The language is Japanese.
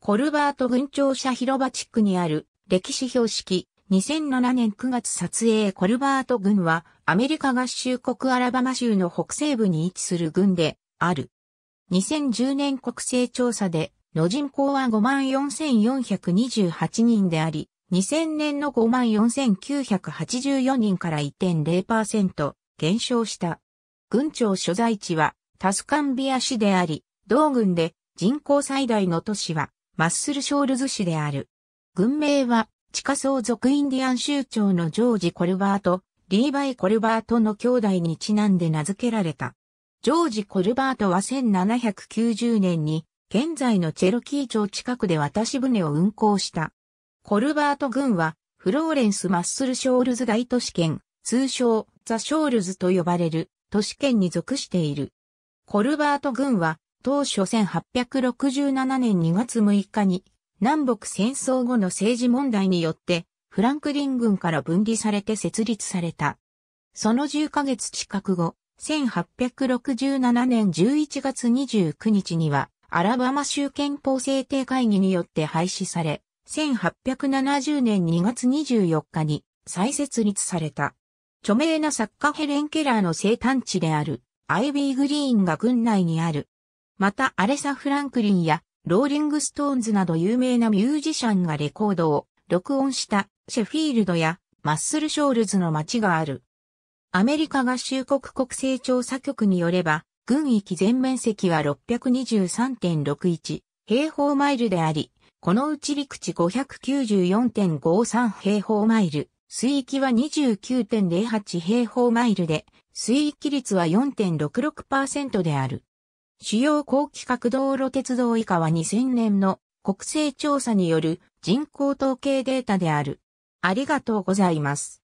コルバート郡庁舎広場地区にある歴史標識2007年9月撮影コルバート郡はアメリカ合衆国アラバマ州の北西部に位置する郡である。2010年国勢調査での人口は54,428人であり、2000年の54,984人から1.0%減少した。郡庁所在地はタスカンビア市であり、同郡で人口最大の都市はマッスルショールズ市である。軍名は、地下相続インディアン州長のジョージ・コルバート、リーバイ・コルバートの兄弟にちなんで名付けられた。ジョージ・コルバートは1790年に、現在のチェロキー町近くで渡し船を運航した。コルバート軍は、フローレンス・マッスル・ショールズ大都市圏、通称、ザ・ショールズと呼ばれる、都市圏に属している。コルバート軍は、当初1867年2月6日に、南北戦争後の政治問題によって、フランクリン軍から分離されて設立された。その10ヶ月近く後、1867年11月29日には、アラバマ州憲法制定会議によって廃止され、1870年2月24日に再設立された。著名な作家ヘレン・ケラーの生誕地である、アイビー・グリーンが軍内にあるまたアレサ・フランクリンやローリング・ストーンズなど有名なミュージシャンがレコードを録音したシェフィールドやマッスル・ショールズの街がある。アメリカ合衆国国勢調査局によれば、軍域全面積は623.61平方マイルであり、このうち陸地594.53平方マイル、水域は29.08平方マイルで、水域率は4.66%である。主要高規格道路鉄道以下は2000年の国勢調査による人口統計データである。ありがとうございます。